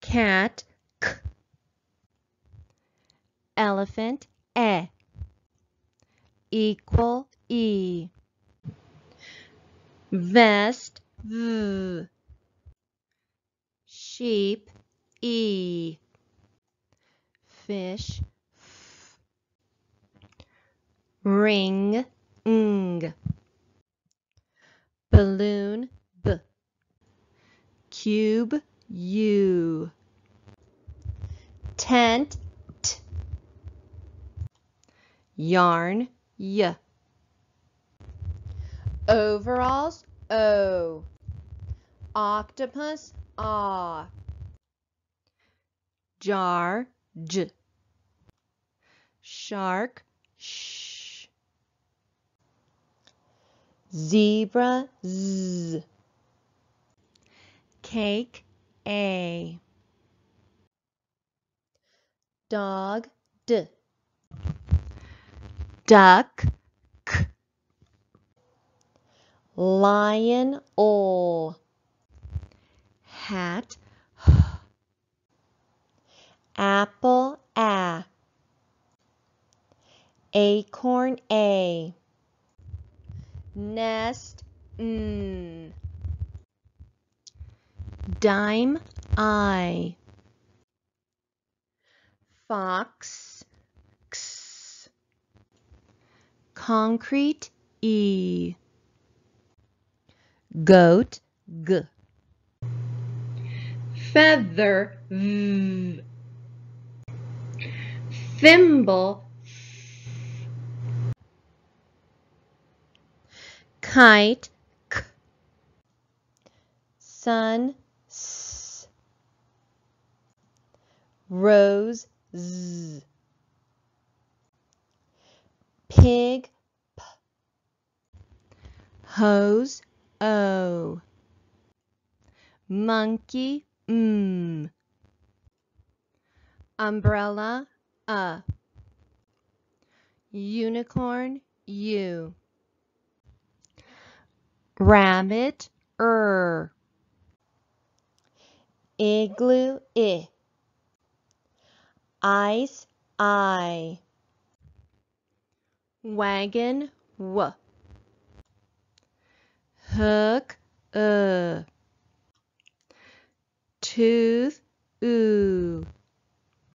cat k elephant e equal e vest v sheep e fish f ring ng balloon b cube U. Tent, t. Yarn, y. Overalls, o. Octopus, ah. Jar, j. Shark, sh. Zebra, z. Cake, a dog d duck k lion o hat h apple a acorn a nest n dime I. Fox, x. Concrete, e. Goat, g. Feather, v. Thimble, Kite, k. Sun, Rose, z. Pig, p. Hose, o. Monkey, m. Umbrella, a. Unicorn, u. Rabbit, er. Igloo, i. Eyes, I. Wagon, w. Hook, uh. Tooth, ooh.